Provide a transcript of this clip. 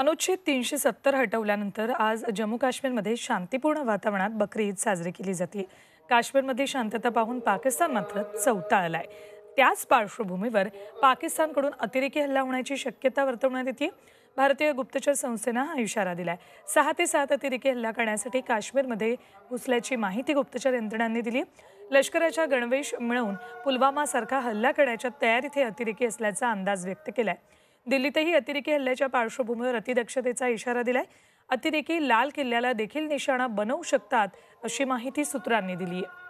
अनुच्छेद तीनशे सत्तर हटवल्यानंतर आज जम्मू काश्मीरमध्ये शांतीपूर्ण वातावरणात बकरी ईद साजरी केली जाते काश्मीरमध्ये शांतता पाहून पाकिस्तान मात्र चौताळला आलाय त्याच पार्श्वभूमीवर पाकिस्तानकडून अतिरेकी हल्ला होण्याची शक्यता वर्तवण्यात येते भारतीय गुप्तचर संस्थेनं हा इशारा दिलाय सहा ते सात अतिरेकी हल्ला करण्यासाठी काश्मीरमध्ये घुसल्याची माहिती गुप्तचर यंत्रणांनी दिली लष्कराच्या गणवेश मिळवून पुलवामासारखा हल्ला करण्याच्या तयारीत हे अतिरेकी असल्याचा अंदाज व्यक्त केलाय दिल्लीतही अतिरेकी हल्ल्याच्या पार्श्वभूमीवर अतिदक्षतेचा इशारा दिलाय अतिरेकी लाल किल्ल्याला देखील निशाणा बनवू शकतात अशी माहिती सूत्रांनी दिली आहे